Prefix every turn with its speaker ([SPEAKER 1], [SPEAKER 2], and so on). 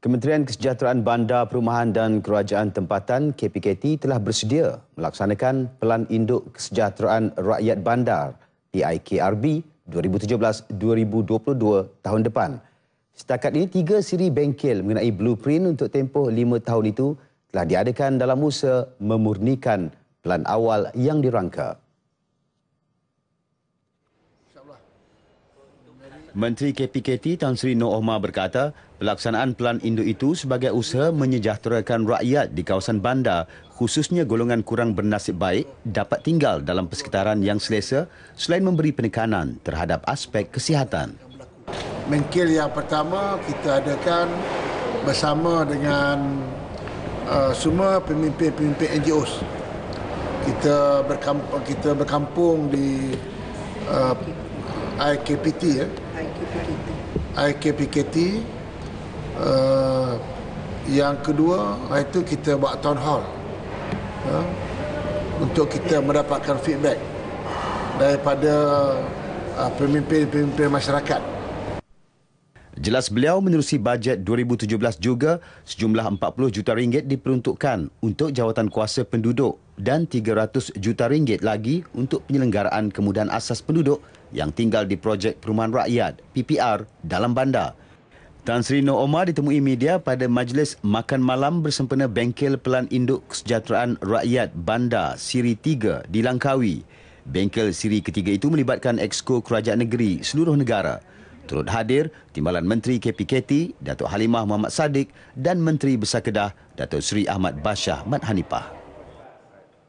[SPEAKER 1] Kementerian Kesejahteraan Bandar Perumahan dan Kerajaan Tempatan KPKT telah bersedia melaksanakan Pelan Induk Kesejahteraan Rakyat Bandar PIKRB 2017-2022 tahun depan. Setakat ini, tiga siri bengkel mengenai blueprint untuk tempoh lima tahun itu telah diadakan dalam usaha memurnikan pelan awal yang dirangka. Menteri KPKT Tan Sri Noor Omar berkata, pelaksanaan pelan induk itu sebagai usaha menyejahterakan rakyat di kawasan bandar, khususnya golongan kurang bernasib baik, dapat tinggal dalam persekitaran yang selesa selain memberi penekanan terhadap aspek kesihatan.
[SPEAKER 2] Mengkil yang pertama kita adakan bersama dengan uh, semua pemimpin-pemimpin NGO. Kita berkampung, kita berkampung di uh, IKPT ya. Eh IKPKT. IKPKT. Uh, yang kedua, itu kita buat town hall. Uh, untuk kita mendapatkan feedback daripada uh, pemimpin-pemimpin masyarakat.
[SPEAKER 1] Jelas beliau menerusi bajet 2017 juga sejumlah 40 juta ringgit diperuntukkan untuk jawatan kuasa penduduk dan 300 juta ringgit lagi untuk penyelenggaraan kemudahan asas penduduk yang tinggal di projek perumahan rakyat PPR dalam bandar. Tan Sri Noor Omar ditemui media pada majlis makan malam bersempena Bengkel Pelan Induk Kesejahteraan Rakyat Bandar Siri 3 di Langkawi. Bengkel Siri ketiga itu melibatkan Exco Kerajaan Negeri seluruh negara. Turut hadir Timbalan Menteri KPKT, Datuk Halimah Muhammad Sadiq dan Menteri Besar Kedah, Datuk Seri Ahmad Bashah Mat Hanipah.